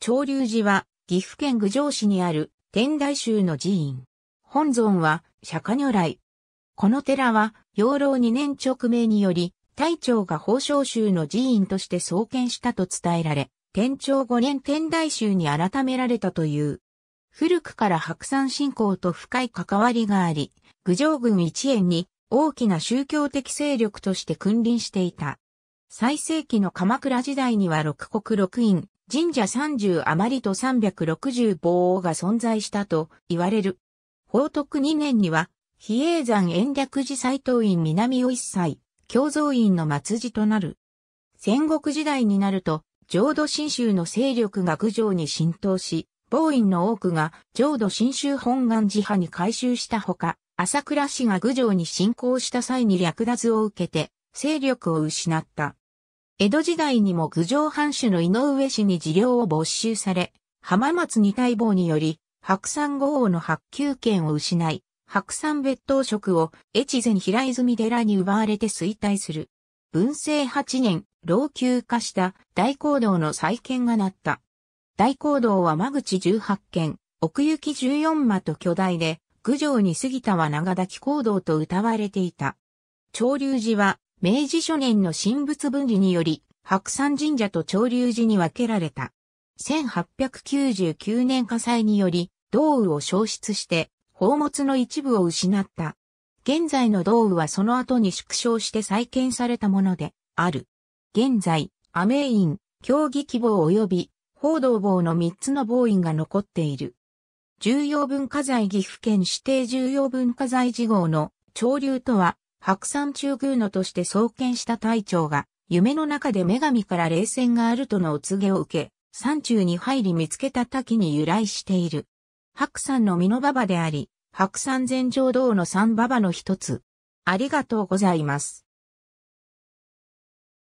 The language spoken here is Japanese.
長龍寺は、岐阜県郡上市にある天台宗の寺院。本尊は釈迦如来。この寺は養老2年直命により、大長が宝生宗の寺院として創建したと伝えられ、天長5年天台宗に改められたという。古くから白山信仰と深い関わりがあり、郡上郡一円に大きな宗教的勢力として君臨していた。最盛期の鎌倉時代には六国六院、神社30余りと360坊が存在したと言われる。宝徳2年には、比叡山延暦寺斎藤院南を一切、共造院の末寺となる。戦国時代になると、浄土真宗の勢力が郡上に浸透し、坊院の多くが浄土真宗本願寺派に改修したほか、朝倉氏が郡上に侵攻した際に略奪を受けて、勢力を失った。江戸時代にも郡上藩主の井上氏に事業を没収され、浜松二大坊により、白山豪王の白宮権を失い、白山別当職を越前平泉寺に奪われて衰退する。文政八年、老朽化した大行道の再建がなった。大行道は間口十八軒、奥行き十四間と巨大で、郡上に過ぎたは長滝行道と謳われていた。潮流寺は明治初年の神仏分離により、白山神社と潮流寺に分けられた。1899年火災により、道雨を消失して、宝物の一部を失った。現在の道雨はその後に縮小して再建されたもので、ある。現在、アメイン、競技希望及び、報道棒の3つの棒印が残っている。重要文化財岐阜県指定重要文化財事号の潮流とは、白山中宮のとして創建した隊長が、夢の中で女神から霊戦があるとのお告げを受け、山中に入り見つけた滝に由来している。白山の美の馬場であり、白山全城道の三馬場の一つ。ありがとうございます。